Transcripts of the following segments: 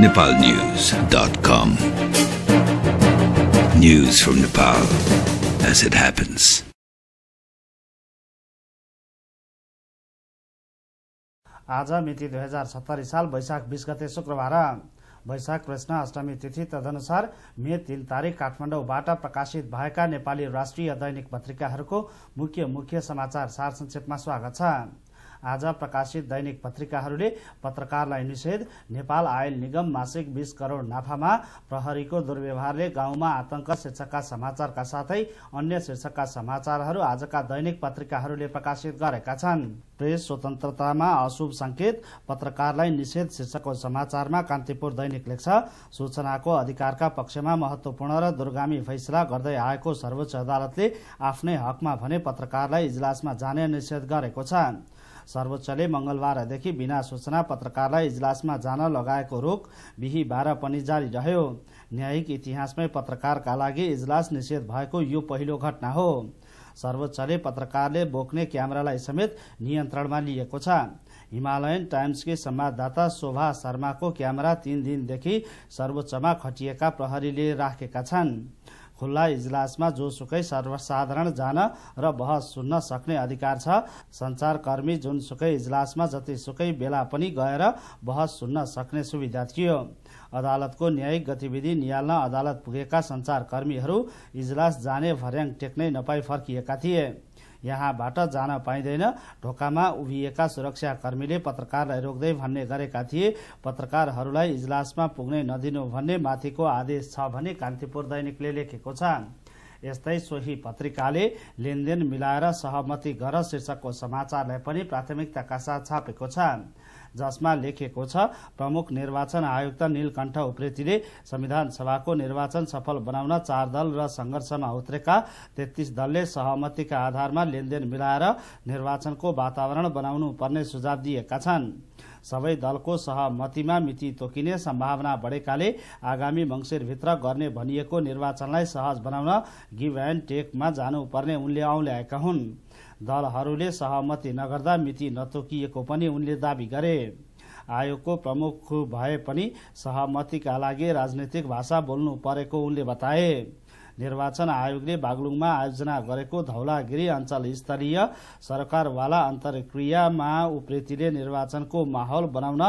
nepalnews.com. News from Nepal as it happens. आज मिति दुई हजार सत्तरी साल वैशाख बिस गते शुक्रबार वैशाख कृष्ण अष्टमी तिथि तदनुसार मे तीन तारिक काठमाडौँबाट प्रकाशित भएका नेपाली राष्ट्रिय दैनिक पत्रिकाहरूको मुख्य मुख्य समाचार सार संक्षेपमा स्वागत छ आज प्रकाशित दैनिक पत्रिकाहरूले पत्रकारलाई निषेध नेपाल आयल निगम मासिक बीस करोड़ नाफामा प्रहरीको दुर्व्यवहारले गाउँमा आतंक शीर्षकका समाचारका साथै अन्य शीर्षकका समाचारहरू आजका दैनिक पत्रिकाहरूले प्रकाशित गरेका छन् प्रेस स्वतन्त्रतामा अशुभ संकेत पत्रकारलाई निषेध शीर्षकको समाचारमा कान्तिपुर दैनिक लेख्छ सूचनाको अधिकारका पक्षमा महत्वपूर्ण र दुर्गामी फैसला गर्दै आएको सर्वोच्च अदालतले आफ्नै हकमा भने पत्रकारलाई इजलासमा जाने निषेध गरेको छ सर्वोच्चले मङ्गलबारदेखि बिना सूचना पत्रकारलाई इजलासमा जान लगाएको रोक बिहिबार पनि जारी रह्यो न्यायिक इतिहासमै पत्रकारका लागि इजलास निषेध भएको यो पहिलो घटना हो सर्वोच्चले पत्रकारले बोक्ने क्यामेरालाई समेत नियन्त्रणमा लिएको छ हिमालयन टाइम्सकी संवाददाता शोभा शर्माको क्यामेरा तीन दिनदेखि सर्वोच्चमा खटिएका प्रहरीले राखेका छन् खुल्ला इजलासमा जोसुकै सर्वसाधारण जान र बहस सुन्न सक्ने अधिकार छ सञ्चारकर्मी जुनसुकै इजलासमा जतिसुकै बेला पनि गएर बहस सुन्न सक्ने सुविधा थियो अदालतको न्यायिक गतिविधि निहाल्न अदालत पुगेका सञ्चारकर्मीहरू इजलास जाने भर्याङ टेक्नै नपाई फर्किएका थिए यहाँबाट जान पाइँदैन ढोकामा उभिएका सुरक्षाकर्मीले पत्रकारलाई रोक्दै भन्ने गरेका थिए पत्रकारहरूलाई इजलासमा पुग्नै नदिनु भन्ने माथिको आदेश छ भने कान्तिपुर दैनिकले लेखेको छ यस्तै सोही पत्रिकाले लेनदेन मिलाएर सहमति गर शीर्षकको समाचारलाई पनि प्राथमिकताका साथ छापेको छ जसमा लेखिएको छ प्रमुख निर्वाचन आयुक्त नीलकण्ठ उप्रेतीले संविधान सभाको निर्वाचन सफल बनाउन चार दल र संघर्षमा उत्रेका तेत्तिस दलले सहमतिका आधारमा लेनदेन मिलाएर निर्वाचनको वातावरण बनाउनु पर्ने सुझाव दिएका छन् सबै दलको सहमतिमा मिति तोकिने सम्भावना बढेकाले आगामी मङ्सिरभित्र गर्ने भनिएको निर्वाचनलाई सहज बनाउन गिभ एन्ड टेकमा जानुपर्ने उनले औल्याएका हुन् दलहरूले सहमति नगर्दा मिति नतोकिएको पनि उनले दावी गरे आयोगको प्रमुख भए पनि सहमतिका लागि राजनैतिक भाषा बोल्नु परेको उनले बताए निर्वाचन आयोगले बागलुङमा आयोजना गरेको धौलागिरी अञ्चल स्तरीय सरकारवाला अन्तर्क्रियामा उप्रेतीले निर्वाचनको माहौल बनाउन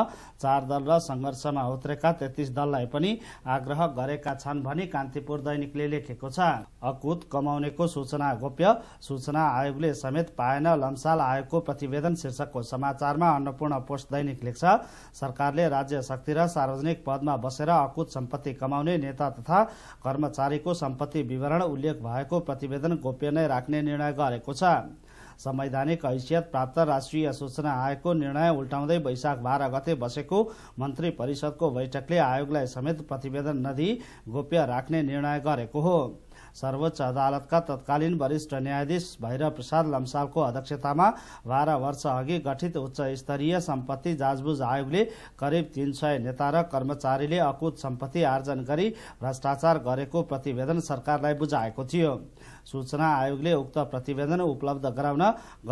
चार दल र सङ्घर्षमा उत्रेका तेत्तिस दललाई पनि आग्रह गरेका छन् भनी कान्तिपुर दैनिकले लेखेको छ अकुत कमाउनेको सूचना गोप्य सूचना आयोगले समेत पाएन लम्साल आयोगको प्रतिवेदन शीर्षकको समाचारमा अन्नपूर्ण पोस्ट दैनिक लेख्छ सरकारले राज्य शक्ति र सार्वजनिक पदमा बसेर अकुत सम्पत्ति कमाउने नेता तथा कर्मचारीको सम्पत्ति विवरण उल्लेख भएको प्रतिवेदन गोप्य नै राख्ने निर्णय गरेको छ संवैधानिक हैसियत प्राप्त राष्ट्रिय सूचना आयोगको निर्णय उल्टाउँदै वैशाख बाह्र गते बसेको मन्त्री परिषदको बैठकले आयोगलाई समेत प्रतिवेदन नदी गोप्य राख्ने निर्णय गरेको हो सर्वोच्च अदालतका तत्कालीन वरिष्ठ न्यायाधीश भैरव प्रसाद लम्सालको अध्यक्षतामा बाह्र वर्ष अघि गठित उच्च स्तरीय सम्पत्ति जाँचबुझ आयोगले करिब तीन सय नेता र कर्मचारीले अकुत सम्पत्ति आर्जन गरी भ्रष्टाचार गरेको प्रतिवेदन सरकारलाई बुझाएको थियो सूचना आयोगले उक्त प्रतिवेदन उपलब्ध गराउन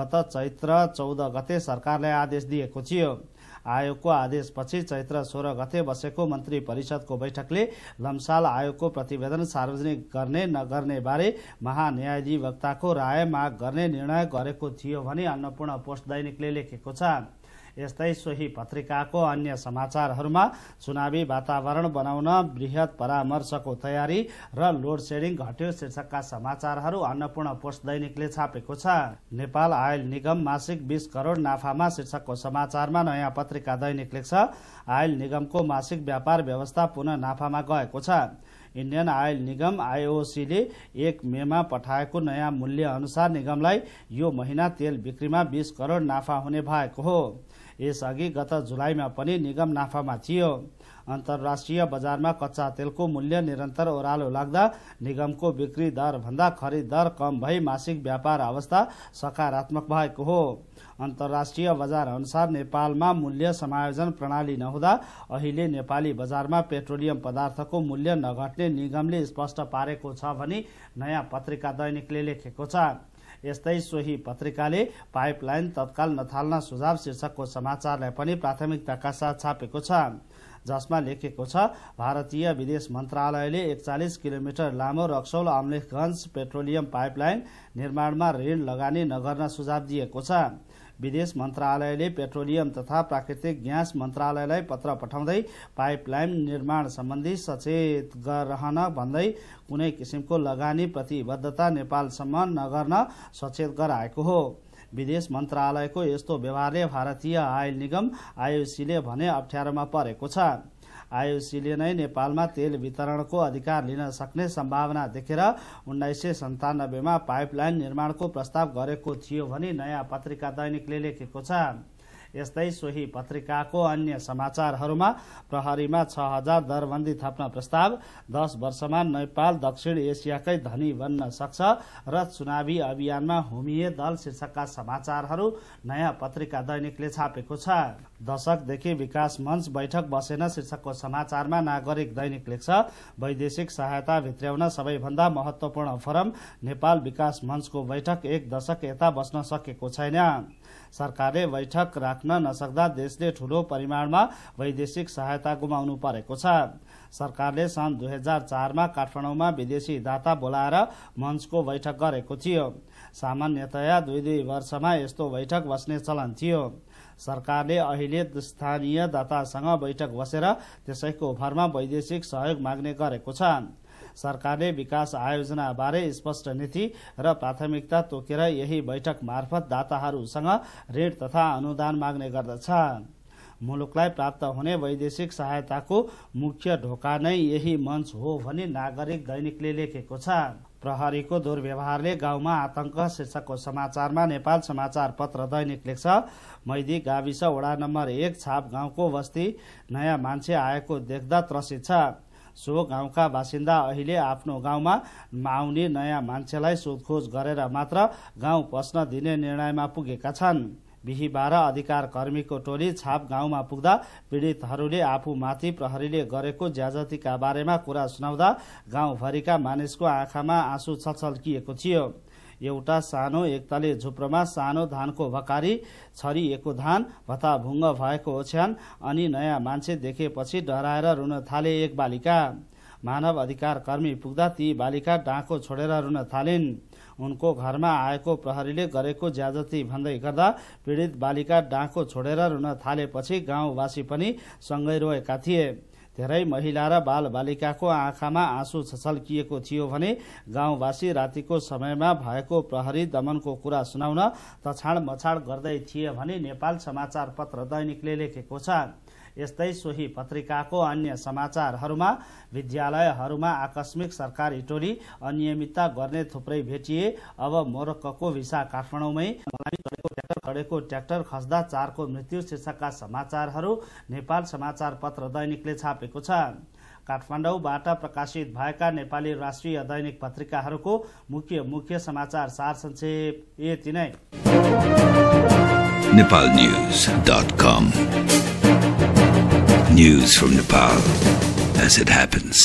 गत चैत्र चौध गते सरकारलाई आदेश दिएको थियो आयोगको आदेशपछि चैत्र सोह्र गते बसेको मन्त्री परिषदको बैठकले लम्साल आयोगको प्रतिवेदन सार्वजनिक गर्ने नगर्ने बारे महान्यायाधिवक्ताको राय माग गर्ने निर्णय गरेको थियो भने अन्नपूर्ण पोस्ट दैनिकले लेखेको छ यस्तै सोही पत्रिकाको अन्य समाचारहरूमा चुनावी वातावरण बनाउन वृहत परामर्शको तयारी र लोड सेडिङ घट्यो शीर्षकका समाचारहरू अन्नपूर्ण पोस्ट दैनिकले छापेको छ नेपाल आयल निगम मासिक बिस करोड नाफामा शीर्षकको समाचारमा नयाँ पत्रिका दैनिक लेख्छ आयल निगमको मासिक व्यापार व्यवस्था पुनः नाफामा गएको छ इन्डियन आयल निगम आइओसीले एक मेमा पठाएको नयाँ मूल्य अनुसार निगमलाई यो महिना तेल बिक्रीमा बीस करोड नाफा हुने भएको हो यसअघि गत जुलाईमा पनि निगम नाफामा थियो अन्तर्राष्ट्रिय बजारमा कच्चा तेलको मूल्य निरन्तर ओह्रालो लाग्दा निगमको बिक्री दरभन्दा खरिद दर कम भई मासिक व्यापार अवस्था सकारात्मक भएको हो अन्तर्राष्ट्रिय बजार अनुसार नेपालमा मूल्य समायोजन प्रणाली नहुँदा अहिले नेपाली बजारमा पेट्रोलियम पदार्थको मूल्य नघट्ने निगमले स्पष्ट पारेको छ भनी नयाँ पत्रिका दैनिकले लेखेको छ यस्तै सोही पत्रिकाले पाइपलाइन तत्काल नथाल्न सुझाव शीर्षकको समाचारलाई पनि प्राथमिकताका साथ छापेको छ जसमा लेखेको छ भारतीय विदेश मन्त्रालयले एकचालिस किलोमिटर लामो रक्सौल अम्लेखगञ्ज पेट्रोलियम पाइपलाइन निर्माणमा ऋण लगानी नगर्न सुझाव दिएको छ विदेश मन्त्रालयले पेट्रोलियम तथा प्राकृतिक ग्यास मन्त्रालयलाई पत्र पठाउँदै पाइपलाइन निर्माण सम्बन्धी सचेत रहन भन्दै कुनै किसिमको लगानी प्रतिबद्धता नेपालसम्म नगर्न सचेत गराएको हो विदेश मन्त्रालयको यस्तो व्यवहारले भारतीय आयल निगम आयुसीले भने अप्ठ्यारोमा परेको छ आइओसीले नै नेपालमा तेल वितरणको अधिकार लिन सक्ने सम्भावना देखेर उन्नाइस सय सन्तानब्बेमा पाइपलाइन निर्माणको प्रस्ताव गरेको थियो भनी नयाँ पत्रिका दैनिकले लेखेको छ यस्तै सोही पत्रिकाको अन्य समाचारहरूमा प्रहरीमा छ हजार दरबन्दी थप्न प्रस्ताव दस वर्षमा नेपाल दक्षिण एसियाकै धनी बन्न सक्छ र चुनावी अभियानमा होमिए दल शीर्षकका समाचारहरू नयाँ पत्रिका दैनिकले छापेको छ दशकदेखि विकास मञ्च बैठक बसेन शीर्षकको समाचारमा नागरिक दैनिक लेख्छ वैदेशिक सहायता भित्र्याउन सबैभन्दा महत्त्वपूर्ण फोरम नेपाल विकास मञ्चको बैठक एक दशक यता बस्न सकेको छैन सरकारले बैठक राख्न नसक्दा देशले ठूलो परिमाणमा वैदेशिक सहायता गुमाउनु परेको छ सरकारले सन् दुई हजार चारमा काठमाडौँमा विदेशी दाता बोलाएर मञ्चको बैठक गरेको थियो सामान्यतया दुई दुई वर्षमा यस्तो बैठक बस्ने चलन थियो सरकारले अहिले स्थानीय दातासँग बैठक बसेर त्यसैको भरमा वैदेशिक सहयोग माग्ने गरेको छ सरकारले विकास आयोजना बारे स्पष्ट नीति र प्राथमिकता तोकेर यही बैठक मार्फत दाताहरूसँग ऋण तथा अनुदान माग्ने गर्दछ मुलुकलाई प्राप्त हुने वैदेशिक सहायताको मुख्य ढोका नै यही मञ्च हो भनी नागरिक दैनिकले लेखेको छ प्रहरीको दुर्व्यवहारले गाउँमा आतंक शीर्षकको समाचारमा नेपाल समाचार पत्र दैनिक लेख्छ मैदी गाविस वडा नम्बर एक छाप गाउँको बस्ती नयाँ मान्छे आएको देख्दा त्रसित छ सो गाउँका बासिन्दा अहिले आफ्नो गाउँमा आउने नयाँ मान्छेलाई सोधखोज गरेर मात्र गाउँ पस्न दिने निर्णयमा पुगेका छन् बिहिबार अधिकार कर्मीको टोली छाप गाउँमा पुग्दा पीडितहरूले आफूमाथि प्रहरीले गरेको ज्याजतीका बारेमा कुरा सुनाउँदा गाउँभरिका मानिसको आँखामा आँसु छलछल्किएको थियो एउटा सानो एकताले झुप्रोमा सानो धानको भकारी छरिएको धान भत्ता भुङ्ग भएको ओछ्यान अनि नयाँ मान्छे देखेपछि डराएर रुन थाले एक बालिका मानव अधिकार कर्मी पुग्दा ती बालिका डाँको छोडेर रुन थालिन् उनको घरमा आएको प्रहरीले गरेको ज्याजती भन्दै गर्दा पीडित बालिका डाँको छोडेर रुन थालेपछि गाउँवासी पनि सँगै रोएका थिए धेरै महिला र बालबालिकाको आँखामा आँसु छछल्किएको थियो भने गाउँवासी रातिको समयमा भएको प्रहरी दमनको कुरा सुनाउन तछाड मछाड गर्दै थिए भने नेपाल समाचार पत्र दैनिकले लेखेको छ यस्तै सोही पत्रिकाको अन्य समाचारहरूमा विद्यालयहरूमा आकस्मिक सरकारी टोली अनियमितता गर्ने थुप्रै भेटिए अब मोरक्कको भिसा काठमाडौँमै खडेको ट्र्याक्टर खस्दा चारको मृत्यु शीर्षकका समाचारहरू नेपाल समाचार पत्र दैनिकले छापेको छ काठमाडौँबाट प्रकाशित भएका नेपाली राष्ट्रिय दैनिक पत्रिकाहरूको मुख्य मुख्य समाचार सार संक्षेप यति नै News from Nepal as it happens.